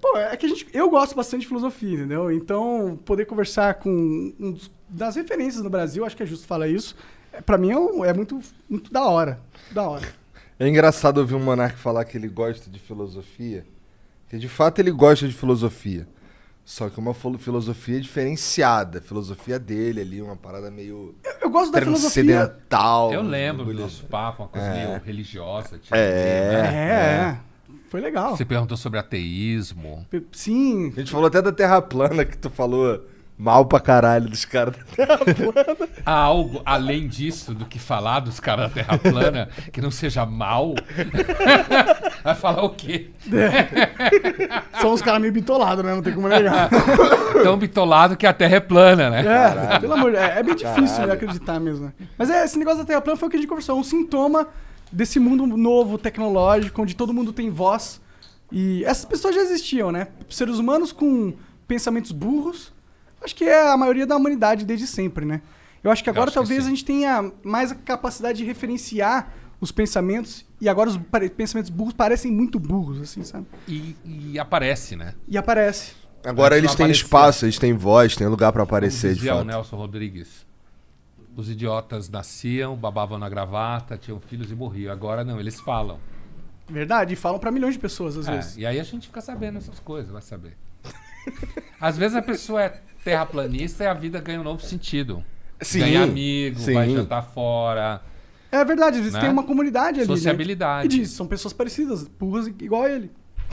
Pô, é que a gente, eu gosto bastante de filosofia, entendeu? Então, poder conversar com um das referências no Brasil, acho que é justo falar isso, é, para mim é, um, é, muito, muito da hora. Da hora. É engraçado ouvir um monarca falar que ele gosta de filosofia, que de fato ele gosta de filosofia. Só que uma filosofia diferenciada, filosofia dele ali, uma parada meio. Eu, eu gosto da filosofia. Eu lembro do nosso papo, uma coisa é. meio religiosa. Tipo, é. Né? é. é. é foi legal. Você perguntou sobre ateísmo. Sim. A gente falou até da Terra plana que tu falou mal pra caralho dos caras da Terra plana. Há algo além disso do que falar dos caras da Terra plana que não seja mal? Vai falar o quê? É. São os caras meio bitolados, né? Não tem como negar. Tão bitolado que a Terra é plana, né? É, caralho. pelo amor de Deus. É, é bem difícil caralho. acreditar mesmo. Né? Mas é, esse negócio da Terra plana foi o que a gente conversou. É um sintoma desse mundo novo, tecnológico, onde todo mundo tem voz. E essas pessoas já existiam, né? Seres humanos com pensamentos burros, acho que é a maioria da humanidade desde sempre, né? Eu acho que agora acho talvez que a gente tenha mais a capacidade de referenciar os pensamentos e agora os pensamentos burros parecem muito burros, assim, sabe? E, e aparece, né? E aparece. Agora eles têm aparecer. espaço, eles têm voz, têm lugar para aparecer, de fato. o Nelson Rodrigues os idiotas nasciam, babavam na gravata, tinham filhos e morriam. Agora não, eles falam. Verdade, e falam para milhões de pessoas às é, vezes. E aí a gente fica sabendo essas coisas, vai saber. às vezes a pessoa é terraplanista e a vida ganha um novo sentido. Sim, ganha amigo, sim. vai jantar fora. É verdade, às vezes né? tem uma comunidade ali. Sociabilidade. Né? E diz, são pessoas parecidas, burras igual a ele.